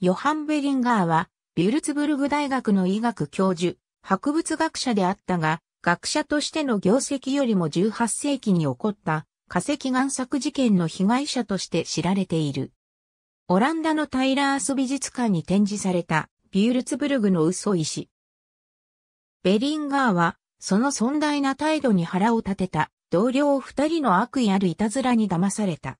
ヨハン・ベリンガーは、ビュルツブルグ大学の医学教授、博物学者であったが、学者としての業績よりも18世紀に起こった化石岩作事件の被害者として知られている。オランダのタイラース美術館に展示されたビュルツブルグの嘘石。ベリンガーは、その尊大な態度に腹を立てた同僚二人の悪意あるいたずらに騙された。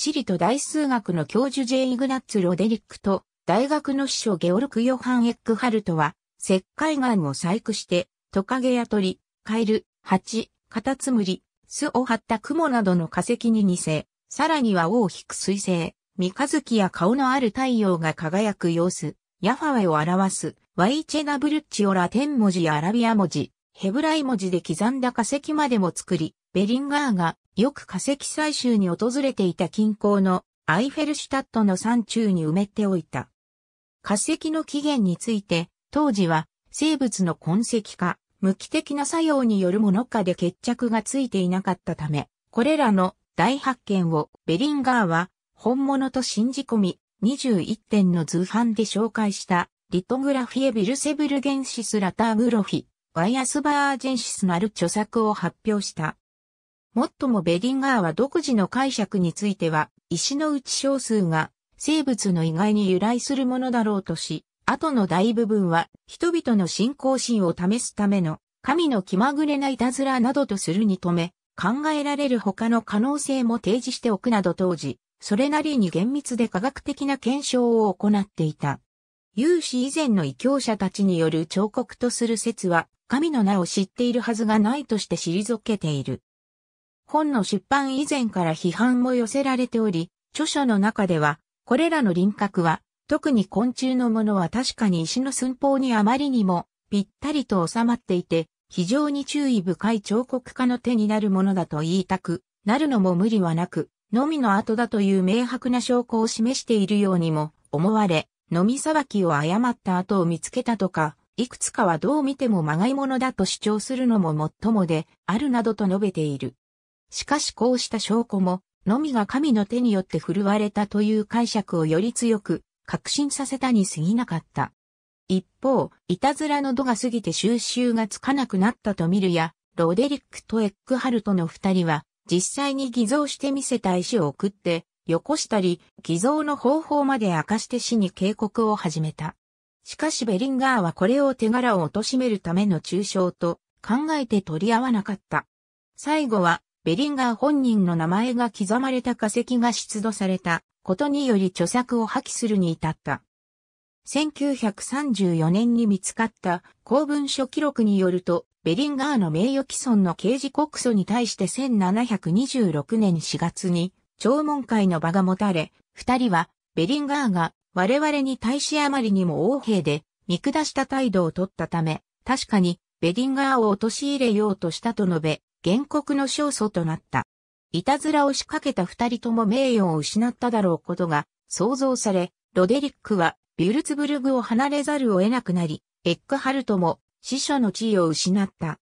地理と大数学の教授 J. イグナッツ・ロデリックと、大学の師匠ゲオルク・ヨハン・エックハルトは、石灰岩を細工して、トカゲや鳥、カエル、チ、カタツムリ、巣を張った雲などの化石に似せ、さらには尾を引く彗星、三日月や顔のある太陽が輝く様子、ヤファウェを表す、ワイチェナブルッチをラテン文字やアラビア文字、ヘブライ文字で刻んだ化石までも作り、ベリンガーがよく化石採集に訪れていた近郊のアイフェルシュタットの山中に埋めておいた。化石の起源について、当時は生物の痕跡か、無機的な作用によるものかで決着がついていなかったため、これらの大発見をベリンガーは本物と信じ込み、21点の図版で紹介したリトグラフィエビルセブルゲンシスラターグロフィ、ワイアスバージェンシスなる著作を発表した。もっともベリンガーは独自の解釈については、石の内少数が生物の意外に由来するものだろうとし、後の大部分は人々の信仰心を試すための神の気まぐれないたずらなどとするに止め、考えられる他の可能性も提示しておくなど当時、それなりに厳密で科学的な検証を行っていた。有志以前の異教者たちによる彫刻とする説は、神の名を知っているはずがないとして退けている。本の出版以前から批判も寄せられており、著書の中では、これらの輪郭は、特に昆虫のものは確かに石の寸法にあまりにもぴったりと収まっていて、非常に注意深い彫刻家の手になるものだと言いたく、なるのも無理はなく、のみの後だという明白な証拠を示しているようにも思われ、のみ裁きを誤った後を見つけたとか、いくつかはどう見てもまがいものだと主張するのも最もで、あるなどと述べている。しかしこうした証拠も、のみが神の手によって振るわれたという解釈をより強く、確信させたに過ぎなかった。一方、いたずらの度が過ぎて収集がつかなくなったと見るや、ロデリックとエッグハルトの二人は、実際に偽造してみせた石を送って、よこしたり、偽造の方法まで明かして死に警告を始めた。しかしベリンガーはこれを手柄を貶めるための抽象と考えて取り合わなかった。最後はベリンガー本人の名前が刻まれた化石が出土されたことにより著作を破棄するに至った。1934年に見つかった公文書記録によると、ベリンガーの名誉毀損の刑事告訴に対して1726年4月に、聴聞会の場が持たれ、二人は、ベリンガーが我々に対しあまりにも横兵で見下した態度を取ったため、確かにベリンガーを陥れようとしたと述べ、原告の勝訴となった。いたずらを仕掛けた二人とも名誉を失っただろうことが想像され、ロデリックはビュルツブルグを離れざるを得なくなり、エックハルトも死者の地位を失った。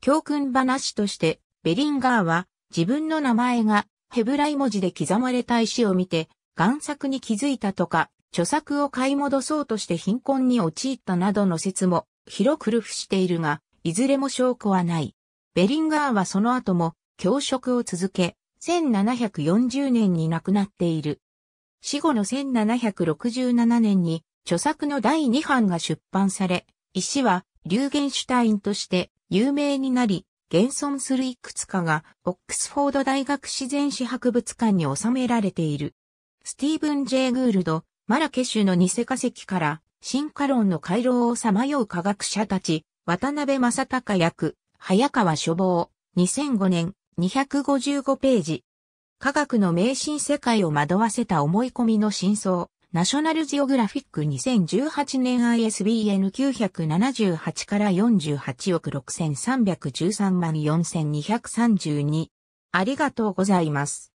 教訓話として、ベリンガーは自分の名前がヘブライ文字で刻まれた石を見て、贋作に気づいたとか、著作を買い戻そうとして貧困に陥ったなどの説も広くるフしているが、いずれも証拠はない。ベリンガーはその後も教職を続け、1740年に亡くなっている。死後の1767年に著作の第2版が出版され、石は流言主体シュタインとして有名になり、現存するいくつかがオックスフォード大学自然史博物館に収められている。スティーブン・ジェイ・グールド、マラケシュの偽化石から進化論の回廊をさまよう科学者たち、渡辺正隆役、早川書房、2005年、255ページ。科学の迷信世界を惑わせた思い込みの真相。ナショナルジオグラフィック2018年 ISBN 978から48億6313万4232。ありがとうございます。